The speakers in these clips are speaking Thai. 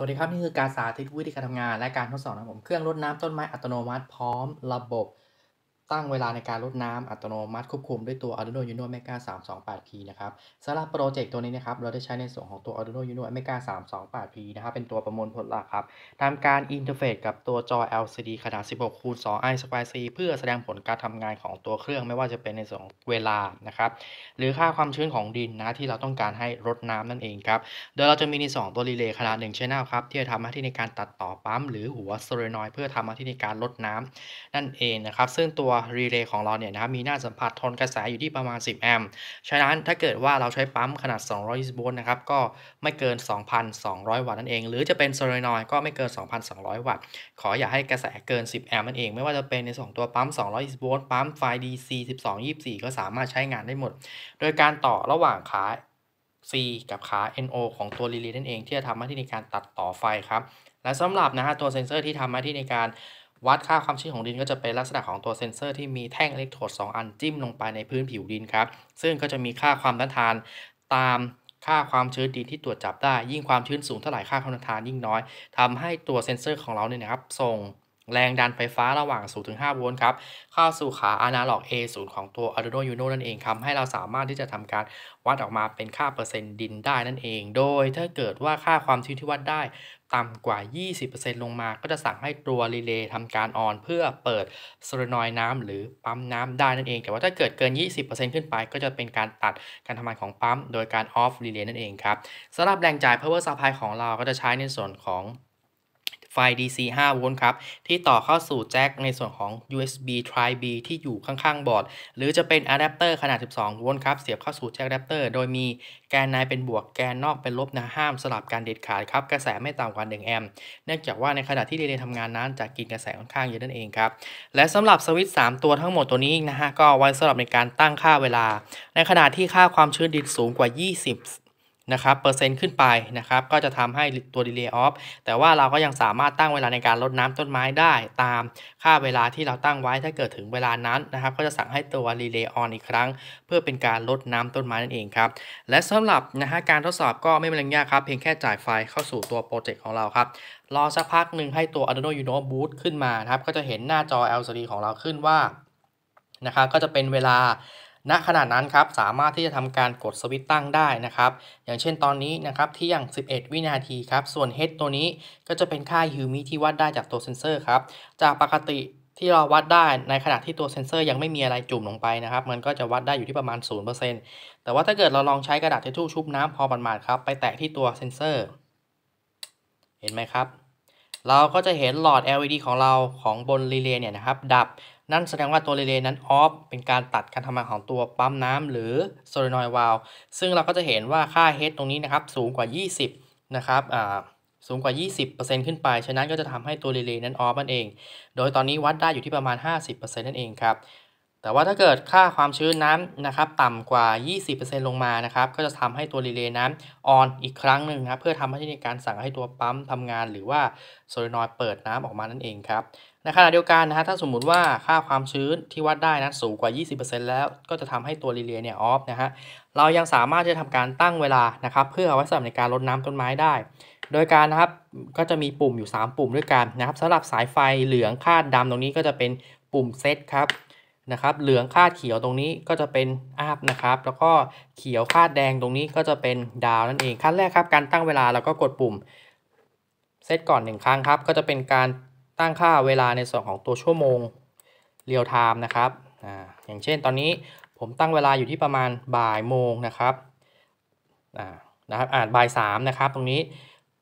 สวัสดีครับ นี่คือ การสาธิต วิธีการทำงานและการทดสอบของผมเครื่องรดน้ำต้นไม้ อัตโนมัติพร้อมระบบตั้งเวลาในการลดน้ำอัตโนมัติควบคุมด้วยตัว Arduino Uno Mega 328P นะครับสำหรับโปรเจกต์ตัวนี้นะครับ เราได้ใช้ในส่วนของตัว Arduino Uno Mega 328P นะครับเป็นตัวประมวลผลหลักครับทำการอินเทอร์เฟซกับตัวจอ LCD ขนาด 16 คูณ2 i s q c เพื่อแสดงผลการทำงานของตัวเครื่องไม่ว่าจะเป็นในส่วนเวลานะครับ หรือค่าความชื้นของดินนะที่เราต้องการให้รดน้ำนั่นเองครับโดยเราจะมีในสองตัวรีเลย์ขนาด1ชั้นครับที่จะทำหน้าที่ในการตัดต่อปั๊มหรือหัวโซลลนอยเพื่อทำหน้าที่ในการลดน้ำนั่นเองนะครับซึ่งตัวรีเลย์ของเราเนี่ยนะครับมีหน้าสัมผัสทนกระแสอยู่ที่ประมาณ 10 แอมป์ ฉะนั้นถ้าเกิดว่าเราใช้ปั๊มขนาด 220 โวลต์นะครับก็ไม่เกิน 2,200 วัตต์นั่นเองหรือจะเป็นโซลินอยก็ไม่เกิน 2,200 วัตต์ขออย่าให้กระแสเกิน 10 แอมป์นั่นเองไม่ว่าจะเป็นในสตัวปั๊ม 220 โวลต์ปั๊มไฟ DC 12 24 ก็สามารถใช้งานได้หมด โดยการต่อระหว่างขา C กับขา NO ของตัวรีเลย์นั่นเอง ที่จะทำหน้าที่ในการตัดต่อไฟครับและสำหรับนะฮะตัวเซ็นเซอร์ที่ทำหน้าที่ในการวัดค่าความชื้นของดินก็จะเป็นลักษณะของตัวเซ็นเซอร์ที่มีแท่งอิเล็กโทรด2อันจิ้มลงไปในพื้นผิวดินครับ ซึ่งก็จะมีค่าความต้านทานตามค่าความชื้นดินที่ตรวจจับได้ ยิ่งความชื้นสูงเท่าไหร่ ค่าความต้านทานยิ่งน้อย ทำให้ตัวเซ็นเซอร์ของเราเนี่ยนะครับ ส่งแรงดันไฟฟ้าระหว่าง0-5โวลต์ครับเข้าสู่ขาอนาล็อก A0 ของตัว Arduino Uno นั่นเองครับให้เราสามารถที่จะทำการวัดออกมาเป็นค่าเปอร์เซ็นต์ดินได้นั่นเอง โดยถ้าเกิดว่าค่าความชื้นที่วัดได้ต่ำกว่า 20%ลงมา ก็จะสั่งให้ตัวรีเลย์ทำการออน เพื่อเปิดโซลนอยน้ำหรือปั๊มน้ำได้นั่นเอง แต่ว่าถ้าเกิดเกิน 20%ขึ้นไป ก็จะเป็นการตัดการทำงานของปั๊มโดยการออฟรีเลย์นั่นเองครับสำหรับแรงจ่าย power supply ของเราก็จะใช้ในส่วนของไฟ DC 5 โวลต์ครับที่ต่อเข้าสู่แจ็คในส่วนของ USB Tri B ที่อยู่ข้างๆ บอร์ด หรือจะเป็นอะแดปเตอร์ขนาด 12 โวลต์ครับเสียบเข้าสู่แจ็คอะแดปเตอร์โดยมีแกนในเป็นบวกแกนนอกเป็นลบนะห้ามสลับการเด็ดขาดครับกระแสไม่ต่ำกว่า 1 แอมป์เนื่องจากว่าในขณะที่เรเลย์ทำงานนั้นจะกินกระแสค่อนข้างเยอะนั่นเองครับและสำหรับสวิตช์ 3 ตัวทั้งหมดตัวนี้นะฮะก็ไว้สำหรับในการตั้งค่าเวลา ในขณะที่ค่าความชื้นดินสูงกว่า 20นะครับเปอร์เซ็นต์ขึ้นไปนะครับ ก็จะทำให้ตัวีเลย์ออฟแต่ว่าเราก็ยังสามารถตั้งเวลาในการลดน้ำต้นไม้ได้ตามค่าเวลาที่เราตั้งไว้ถ้าเกิดถึงเวลานั้นนะครับก็จะสั่งให้ตัว r ีเลย์ออีกครั้ง เพื่อเป็นการลดน้ำต้นไม้นั่นเองครับ และสำหรับนะฮะการทดสอบก็ไม่เป็นเรื่องยากครับเพียงแค่จ่ายไฟเข้าสู่ตัวโปรเจกต์ของเราครับรอสักพักหนึ่งให้ตัว Arduino Uno Boot ขึ้นมานะครับก็จะเห็นหน้าจอ LCD ของเราขึ้นว่านะครับก็จะเป็นเวลาณขณะนั้นครับสามารถที่จะทำการกดสวิต์ตั้งได้นะครับอย่างเช่นตอนนี้นะครับที่อย่าง 11 วินาทีครับส่วน h ตัวนี้ก็จะเป็นค่าฮิวมิที่วัดได้จากตัวเซนเซอร์ครับจากปกติที่เราวัดได้ในขณะที่ตัวเซ็นเซอร์ยังไม่มีอะไรจุ่มลงไปนะครับมันก็จะวัดได้อยู่ที่ประมาณ 0%แต่ว่าถ้าเกิดเราลองใช้กระดาษทิชชู่ชุบน้ำพอประมาณครับไปแตะที่ตัวเซ็นเซอร์ เห็นไหมครับ เราก็จะเห็นหลอด LED ของเราของบนรีเลย์เนี่ยนะครับ ดับนั่นแสดงว่าตัวเรเลนั้นออฟเป็นการตัดการทำงานของตัวปั๊มน้ำหรือโซลินอยด์วาลซึ่งเราก็จะเห็นว่าค่า h ตรงนี้นะครับ สูงกว่า 20 นะครับ อ่า สูงกว่า 20%ขึ้นไป ฉะนั้นก็จะทำให้ตัวเรเลนั้นออฟนั่นเอง โดยตอนนี้วัดได้อยู่ที่ประมาณ 50%นั่นเองครับ แต่ว่าถ้าเกิดค่าความชื้นน้ำนะครับ ต่ำกว่า 20%ลงมานะครับก็จะทำให้ตัวเรเลย์น้ำออนอีกครั้งหนึ่งนะเพื่อทำให้ในการสั่งให้ตัวปั๊มทำงาน หรือว่าโซลินอยเปิดน้ำออกมานั่นเองครับในขณะเดียวกันนะฮะถ้าสมมุติว่าค่าความชื้นที่วัดได้นะสูงกว่า 20%แล้วก็จะทำให้ตัวรีเลย์เนี่ยออฟนะฮะเรายังสามารถจะทำการตั้งเวลานะครับเพื่อเอาไว้สำหรับในการรดน้ำต้นไม้ได้ โดยการนะครับก็จะมีปุ่มอยู่ 3 ปุ่มด้วยกันนะครับสำหรับสายไฟเหลืองคาดดำตรงนี้ก็จะเป็นปุ่มเซตครับนะครับเหลืองคาดเขียวตรงนี้ก็จะเป็นอาบนะครับแล้วก็เขียวคาดแดงตรงนี้ก็จะเป็นดาวนั่นเองขั้นแรกครับ การตั้งเวลาเราก็กดปุ่มเซตก่อนหนึ่งครั้งครับก็จะเป็นการตั้งค่าเวลาในส่วนของตัวชั่วโมงเรียลไทม์นะครับ อ่า อย่างเช่น ตอนนี้ผมตั้งเวลาอยู่ที่ประมาณบ่ายโมงนะครับ อ่า นะครับอ่านบ่ายสามนะครับ ตรงนี้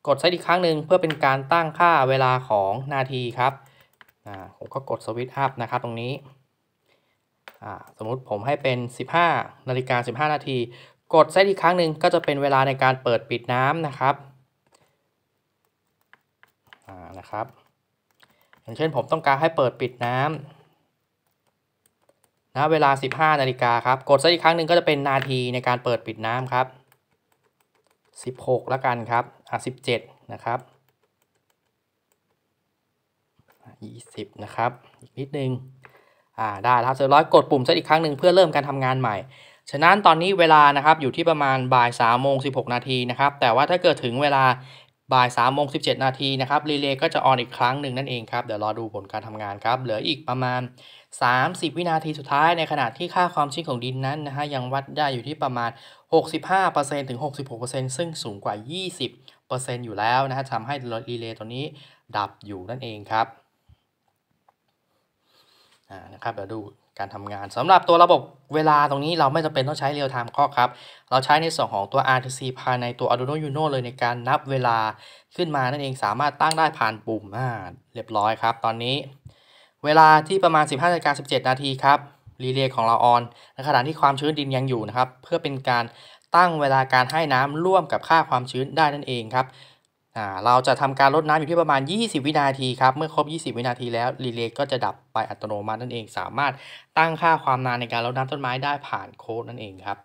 กดไซต์อีกครั้งหนึ่งเพื่อเป็นการตั้งค่าเวลาของนาทีครับ อ่า ผมก็กดสวิตช์อัพนะครับตรงนี้ อ่า สมมุติผมให้เป็น 15 นาฬิกา15นาที กดไซต์อีกครั้งหนึ่งก็จะเป็นเวลาในการเปิดปิดน้ำนะครับ อ่านะครับอย่างเช่นผมต้องการให้เปิดปิดน้ำนะเวลา 15นาฬิกาครับกดซะอีกครั้งหนึ่งก็จะเป็นนาทีในการเปิดปิดน้ำครับ 16แล้วกันครับอ่ะ17นะครับ20นะครับอีกนิดนึงอ่าได้ครับเสร็จร้อยกดปุ่มซะอีกครั้งหนึ่งเพื่อเริ่มการทำงานใหม่ ฉะนั้นตอนนี้เวลานะครับอยู่ที่ประมาณบ่าย3โมง16นาทีนะครับแต่ว่าถ้าเกิดถึงเวลาบ่าย3ามโมงสินาทีนะครับ รีเลย์ก็จะออนอีกครั้งหนึ่งนั่นเองครับ เดี๋ยวรอดูผลการทำงานครับ เหลืออีกประมาณ 30 วินาทีสุดท้ายในขณะที่ค่าความชื้นของดินนั้นนะฮะยังวัดได้อยู่ที่ประมาณ 65%ถึง 66%ซึ่งสูงกว่า 20%อยู่แล้วนะฮะทำให้รีเลย์ตัวนี้ดับอยู่นั่นเองครับนะครับเดี๋ยวดูการทำงานสำหรับตัวระบบเวลาตรงนี้เราไม่จำเป็นต้องใช้เรียลไทม์ l o c ครับ เราใช้ในส่วนของตัว RTC ภายในตัว Arduino Uno เลยในการนับเวลาขึ้นมานั่นเองสามารถตั้งได้ผ่านปุ่มอ่าเรียบร้อยครับตอนนี้เวลาที่ประมาณ 15นาฬิกา17 นาทีครับ รีเลย์ของเราออนในขณะที่ความชื้นดินยังอยู่นะครับเพื่อเป็นการตั้งเวลาการให้น้ำร่วมกับค่าความชื้นได้นั่นเองครับเราจะทำการลดน้ำอยู่ที่ประมาณ 20 วินาทีครับ เมื่อครบ 20 วินาทีแล้ว รีเลย์ก็จะดับไปอัตโนมัตินั่นเอง สามารถตั้งค่าความนานในการลดน้ำต้นไม้ได้ผ่านโค้ดนั่นเองครับ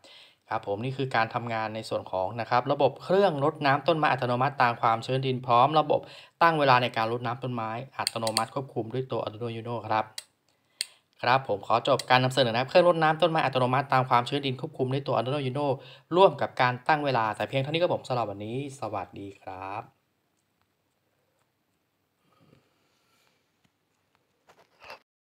ครับ ผมนี่คือการทำงานในส่วนของนะครับระบบเครื่องลดน้ำต้นไม้อัตโนมัติตามความชื้นดินพร้อม ระบบตั้งเวลาในการลดน้ำต้นไม้อัตโนมัติควบคุมด้วยตัวอัตโนยูโนครับ ครับผมขอจบการนำเสนอนะเครื่องรดน้ำต้นไม้อัตโนมัติตามความชื้นดินควบคุมด้วยตัวอัตโนยูโนร่วมกับการตั้งเวลาแต่เพียงเท่านี้ก็ผมสำหรับวันนี้สวัสดีครับ